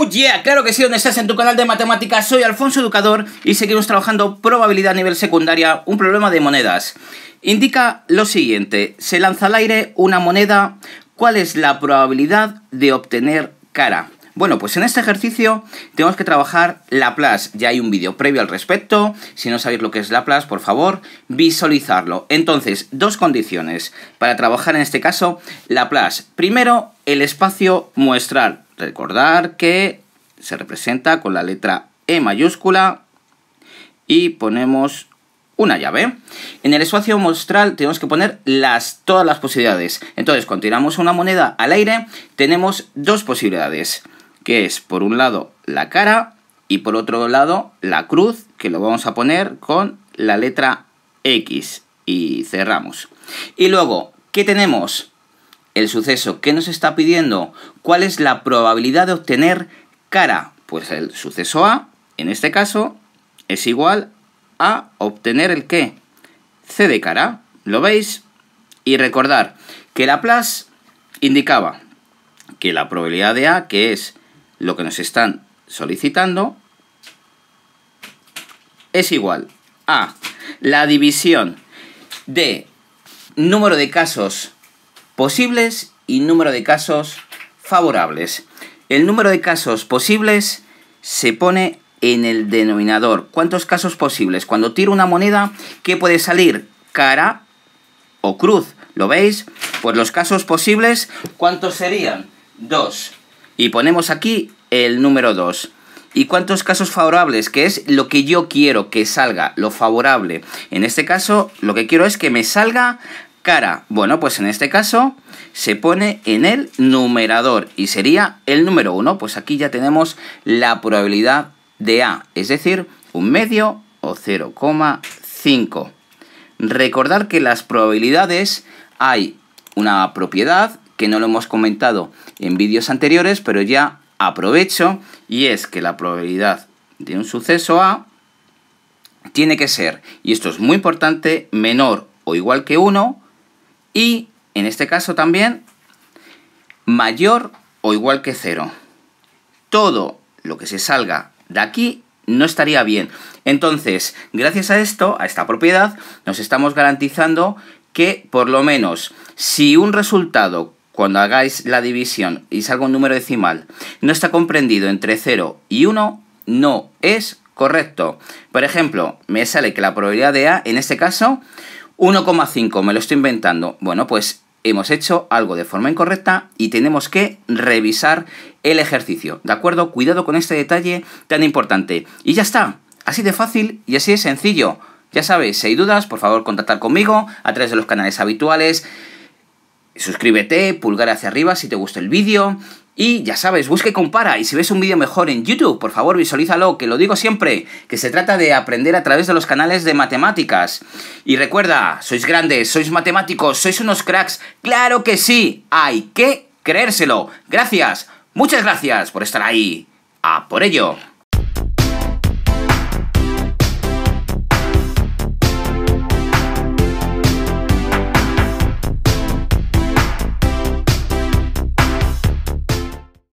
Oh, claro que sí, ¿Dónde estás en tu canal de matemáticas, soy Alfonso Educador y seguimos trabajando probabilidad a nivel secundaria, un problema de monedas. Indica lo siguiente, se lanza al aire una moneda, ¿cuál es la probabilidad de obtener cara? Bueno, pues en este ejercicio tenemos que trabajar Laplace. Ya hay un vídeo previo al respecto. Si no sabéis lo que es Laplace, por favor, visualizarlo. Entonces, dos condiciones para trabajar en este caso Laplace. Primero, el espacio muestral Recordar que se representa con la letra E mayúscula y ponemos una llave. En el espacio mostral tenemos que poner las, todas las posibilidades. Entonces, cuando tiramos una moneda al aire, tenemos dos posibilidades, que es, por un lado, la cara y por otro lado, la cruz, que lo vamos a poner con la letra X. Y cerramos. Y luego, ¿qué tenemos? el suceso. que nos está pidiendo? ¿Cuál es la probabilidad de obtener cara? Pues el suceso A, en este caso, es igual a obtener el qué? C de cara. ¿Lo veis? Y recordar que Laplace indicaba que la probabilidad de A, que es lo que nos están solicitando, es igual a la división de número de casos posibles y número de casos favorables. El número de casos posibles se pone en el denominador. ¿Cuántos casos posibles? Cuando tiro una moneda, ¿qué puede salir? Cara o cruz. ¿Lo veis? Pues los casos posibles, ¿cuántos serían? Dos. Y ponemos aquí el número 2. ¿Y cuántos casos favorables? Que es lo que yo quiero que salga, lo favorable. En este caso, lo que quiero es que me salga bueno, pues en este caso se pone en el numerador y sería el número 1. Pues aquí ya tenemos la probabilidad de A, es decir, un medio o 0,5. Recordar que las probabilidades hay una propiedad que no lo hemos comentado en vídeos anteriores, pero ya aprovecho, y es que la probabilidad de un suceso A tiene que ser, y esto es muy importante, menor o igual que 1 y en este caso también mayor o igual que cero. Todo lo que se salga de aquí no estaría bien. Entonces, gracias a esto, a esta propiedad, nos estamos garantizando que por lo menos si un resultado cuando hagáis la división y salga un número decimal no está comprendido entre 0 y 1, no es correcto. Por ejemplo, me sale que la probabilidad de A en este caso 1,5, me lo estoy inventando. Bueno, pues hemos hecho algo de forma incorrecta y tenemos que revisar el ejercicio, ¿de acuerdo? Cuidado con este detalle tan importante. Y ya está, así de fácil y así de sencillo. Ya sabes, si hay dudas, por favor contactar conmigo a través de los canales habituales. Suscríbete, pulgar hacia arriba si te gusta el vídeo, y ya sabes, busca y compara. Y si ves un vídeo mejor en YouTube, por favor visualízalo, que lo digo siempre, que se trata de aprender a través de los canales de matemáticas. Y recuerda, sois grandes, sois matemáticos, sois unos cracks. Claro que sí, hay que creérselo. Gracias, muchas gracias por estar ahí. A por ello.